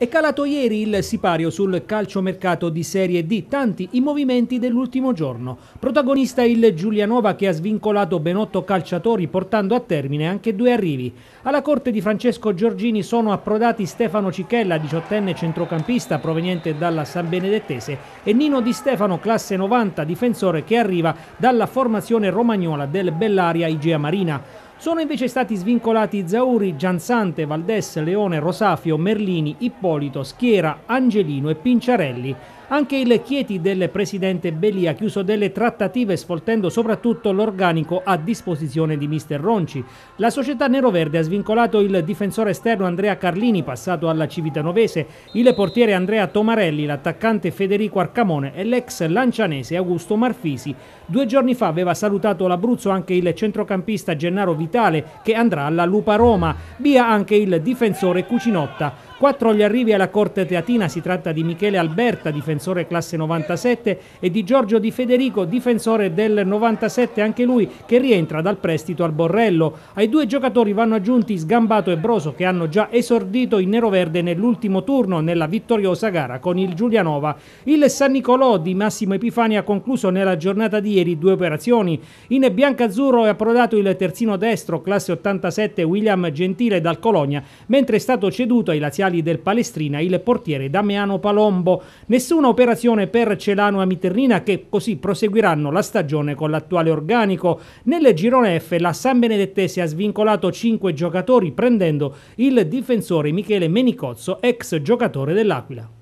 È calato ieri il sipario sul calciomercato di Serie D, tanti i movimenti dell'ultimo giorno. Protagonista il Giulianova che ha svincolato ben otto calciatori portando a termine anche due arrivi. Alla corte di Francesco Giorgini sono approdati Stefano Cichella, diciottenne centrocampista proveniente dalla San Benedettese e Nino Di Stefano, classe 90, difensore che arriva dalla formazione romagnola del Bellaria Igea Marina. Sono invece stati svincolati Zauri, Giansante, Valdes, Leone, Rosafio, Merlini, Ippolito, Schiera, Angelino e Pinciarelli anche il Chieti del presidente Belli ha chiuso delle trattative sfoltendo soprattutto l'organico a disposizione di mister Ronci. La società neroverde ha svincolato il difensore esterno Andrea Carlini, passato alla Civitanovese, il portiere Andrea Tomarelli, l'attaccante Federico Arcamone e l'ex lancianese Augusto Marfisi. Due giorni fa aveva salutato l'Abruzzo anche il centrocampista Gennaro Vitale, che andrà alla Lupa Roma. Via anche il difensore Cucinotta. Quattro gli arrivi alla corte teatina, si tratta di Michele Alberta, difensore classe 97, e di Giorgio Di Federico, difensore del 97 anche lui, che rientra dal prestito al Borrello. Ai due giocatori vanno aggiunti Sgambato e Broso, che hanno già esordito in nero-verde nell'ultimo turno nella vittoriosa gara con il Giulianova. Il San Nicolò di Massimo Epifani ha concluso nella giornata di ieri due operazioni. In biancazzurro è approdato il terzino destro, classe 87, William Gentile dal Colonia, mentre è stato ceduto ai laziali ufficiali del Palestrina il portiere Damiano Palombo. Nessuna operazione per Celano e Amiternina che così proseguiranno la stagione con l'attuale organico. Nel girone F la San Benedettese ha svincolato 5 giocatori prendendo il difensore Michele Menicozzo, ex giocatore dell'Aquila.